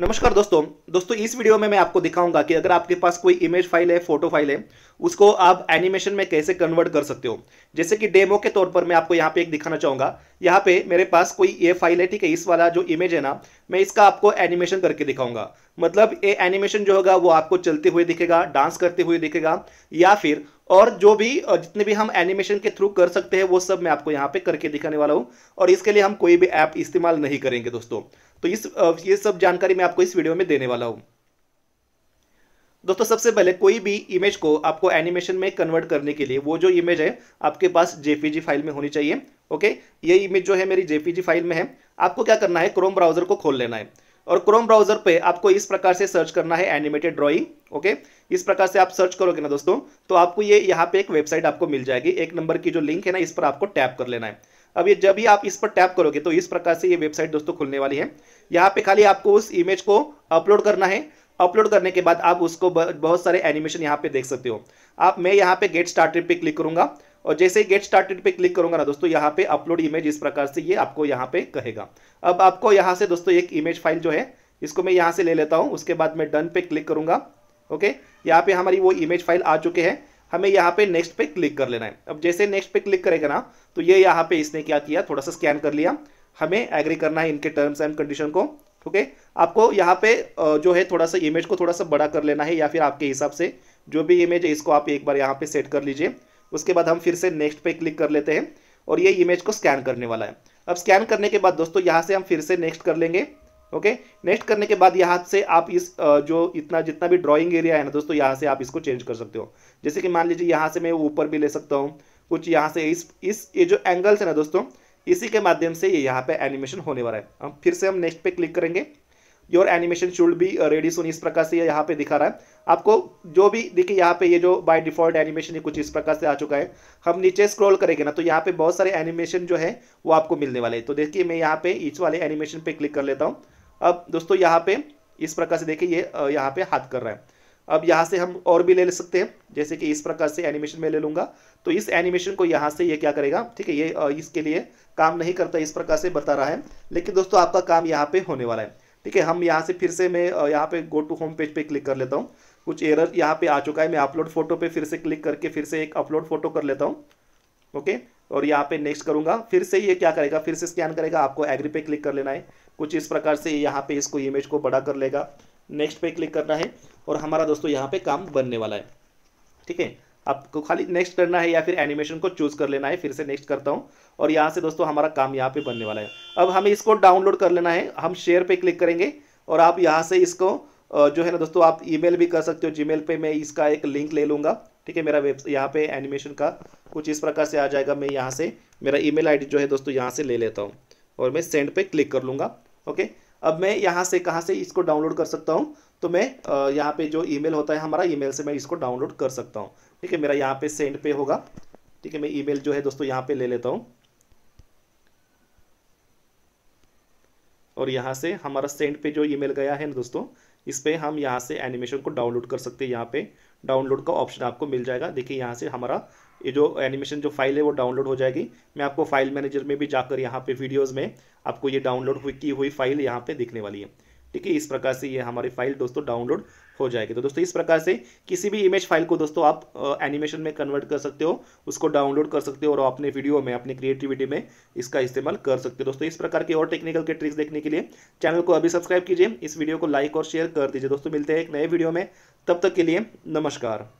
नमस्कार दोस्तों दोस्तों इस वीडियो में मैं आपको दिखाऊंगा कि अगर आपके पास कोई इमेज फाइल है फोटो फाइल है उसको आप एनिमेशन में कैसे कन्वर्ट कर सकते हो जैसे कि डेमो के तौर पर मैं आपको यहाँ पे एक दिखाना चाहूंगा यहाँ पे मेरे पास कोई ये फाइल है ठीक है इस वाला जो इमेज है ना मैं इसका आपको एनिमेशन करके दिखाऊंगा मतलब ये एनिमेशन जो होगा वो आपको चलते हुए दिखेगा डांस करते हुए दिखेगा या फिर और जो भी जितने भी हम एनिमेशन के थ्रू कर सकते हैं वो सब मैं आपको यहाँ पे करके दिखाने वाला हूँ और इसके लिए हम कोई भी ऐप इस्तेमाल नहीं करेंगे दोस्तों तो इस ये सब जानकारी मैं आपको इस वीडियो में देने वाला हूँ दोस्तों सबसे पहले कोई भी इमेज को आपको एनिमेशन में कन्वर्ट करने के लिए वो जो इमेज है आपके पास जेपीजी फाइल में होनी चाहिए ओके ये इमेज जो है मेरी जेपीजी फाइल में है आपको क्या करना है क्रोम ब्राउजर को खोल लेना है और क्रोम ब्राउजर पे आपको इस प्रकार से सर्च करना है एनिमेटेड ड्रॉइंग ओके इस प्रकार से आप सर्च करोगे ना दोस्तों तो आपको ये यहाँ पे एक वेबसाइट आपको मिल जाएगी एक नंबर की जो लिंक है ना इस पर आपको टैप कर लेना है अब ये जब भी आप इस पर टैप करोगे तो इस प्रकार से ये वेबसाइट दोस्तों खुलने वाली है यहाँ पे खाली आपको उस इमेज को अपलोड करना है अपलोड करने के बाद आप उसको बहुत सारे एनिमेशन यहाँ पे देख सकते हो आप मैं यहाँ पे गेट स्टार्टेड पे क्लिक करूंगा और जैसे ही गेट स्टार्टेड पे क्लिक करूंगा ना दोस्तों यहाँ पे अपलोड इमेज इस प्रकार से ये आपको यहाँ पे कहेगा अब आपको यहाँ से दोस्तों एक इमेज फाइल जो है इसको मैं यहाँ से ले लेता हूँ उसके बाद मैं डन पे क्लिक करूंगा ओके यहाँ पे हमारी वो इमेज फाइल आ चुके हैं हमें यहाँ पे नेक्स्ट पे क्लिक कर लेना है अब जैसे नेक्स्ट पे क्लिक करेगा ना तो ये यहाँ पे इसने क्या किया थोड़ा सा स्कैन कर लिया हमें एग्री करना है इनके टर्म्स एंड कंडीशन को ठीक है आपको यहाँ पे जो है थोड़ा सा इमेज को थोड़ा सा बड़ा कर लेना है या फिर आपके हिसाब से जो भी इमेज है इसको आप एक बार यहाँ पे सेट कर लीजिए उसके बाद हम फिर से नेक्स्ट पे क्लिक कर लेते हैं और ये इमेज को स्कैन करने वाला है अब स्कैन करने के बाद दोस्तों यहाँ से हम फिर से नेक्स्ट कर लेंगे ओके नेक्स्ट करने के बाद यहाँ से आप इस जो इतना जितना भी ड्रॉइंग एरिया है ना दोस्तों यहाँ से आप इसको चेंज कर सकते हो जैसे कि मान लीजिए यहाँ से मैं ऊपर भी ले सकता हूँ कुछ यहाँ से इस इस ये जो एंगल्स है ना दोस्तों इसी के माध्यम से ये यहाँ पे एनिमेशन होने वाला है हम फिर से हम नेक्स्ट पे क्लिक करेंगे your animation should be ready soon इस प्रकार से ये यहाँ पे दिखा रहा है आपको जो भी देखिए यहाँ पे ये जो बाय डिफॉल्ट एनिमेशन है कुछ इस प्रकार से आ चुका है हम नीचे स्क्रॉल करेंगे ना तो यहाँ पे बहुत सारे एनिमेशन जो है वो आपको मिलने वाले हैं तो देखिए मैं यहाँ पे इच वाले एनिमेशन पे क्लिक कर लेता हूँ अब दोस्तों यहाँ पे इस प्रकार से देखिए ये uh, यहाँ पे हाथ कर रहा है अब यहाँ से हम और भी ले ले सकते हैं जैसे कि इस प्रकार से एनिमेशन में ले लूँगा तो इस एनिमेशन को यहाँ से ये यह क्या करेगा ठीक है ये इसके लिए काम नहीं करता इस प्रकार से बता रहा है लेकिन दोस्तों आपका काम यहाँ पे होने वाला है ठीक है हम यहाँ से फिर से मैं यहाँ पे गो टू होम पेज पे क्लिक कर लेता हूँ कुछ एरर यहाँ पे आ चुका है मैं अपलोड फोटो पे फिर से क्लिक करके फिर से एक अपलोड फोटो कर लेता हूँ ओके और यहाँ पे नेक्स्ट करूँगा फिर से ये क्या करेगा फिर से स्कैन करेगा आपको एग्री पे क्लिक कर लेना है कुछ इस प्रकार से यहाँ पे इसको इमेज को बड़ा कर लेगा नेक्स्ट पे क्लिक करना है और हमारा दोस्तों यहाँ पे काम बनने वाला है ठीक है आपको खाली नेक्स्ट करना है या फिर एनिमेशन को चूज़ कर लेना है फिर से नेक्स्ट करता हूँ और यहाँ से दोस्तों हमारा काम यहाँ पे बनने वाला है अब हमें इसको डाउनलोड कर लेना है हम शेयर पे क्लिक करेंगे और आप यहाँ से इसको जो है ना दोस्तों आप ईमेल भी कर सकते हो जीमेल पे मैं इसका एक लिंक ले लूँगा ठीक है मेरा वेब यहाँ पे एनिमेशन का कुछ इस प्रकार से आ जाएगा मैं यहाँ से मेरा ईमेल आईडी जो है दोस्तों यहाँ से ले लेता हूँ और मैं सेंड पे क्लिक कर लूँगा ओके अब मैं यहाँ से कहाँ से इसको डाउनलोड कर सकता हूँ तो मैं यहाँ पे जो ईमेल होता है हमारा ईमेल से मैं इसको डाउनलोड कर सकता हूँ ठीक है मेरा यहाँ पे सेंड पे होगा ठीक है मैं ईमेल जो है दोस्तों यहाँ पे ले लेता हूँ और यहाँ से हमारा सेंड पे जो ईमेल गया है ना दोस्तों इस पर हम यहाँ से एनिमेशन को डाउनलोड कर सकते हैं यहाँ पे डाउनलोड का ऑप्शन आपको मिल जाएगा देखिए यहाँ से हमारा ये जो एनिमेशन जो फाइल है वो डाउनलोड हो जाएगी मैं आपको फाइल मैनेजर में भी जाकर यहाँ पे वीडियोज़ में आपको ये डाउनलोड हुई की हुई फाइल यहाँ पर दिखने वाली है ठीक है इस प्रकार से ये हमारी फाइल दोस्तों डाउनलोड हो जाएगी तो दोस्तों इस प्रकार से किसी भी इमेज फाइल को दोस्तों आप एनिमेशन में कन्वर्ट कर सकते हो उसको डाउनलोड कर सकते हो और अपने वीडियो में अपनी क्रिएटिविटी में इसका इस्तेमाल कर सकते हो दोस्तों इस प्रकार के और टेक्निकल के ट्रिक्स देखने के लिए चैनल को अभी सब्सक्राइब कीजिए इस वीडियो को लाइक और शेयर कर दीजिए दोस्तों मिलते हैं एक नए वीडियो में तब तक के लिए नमस्कार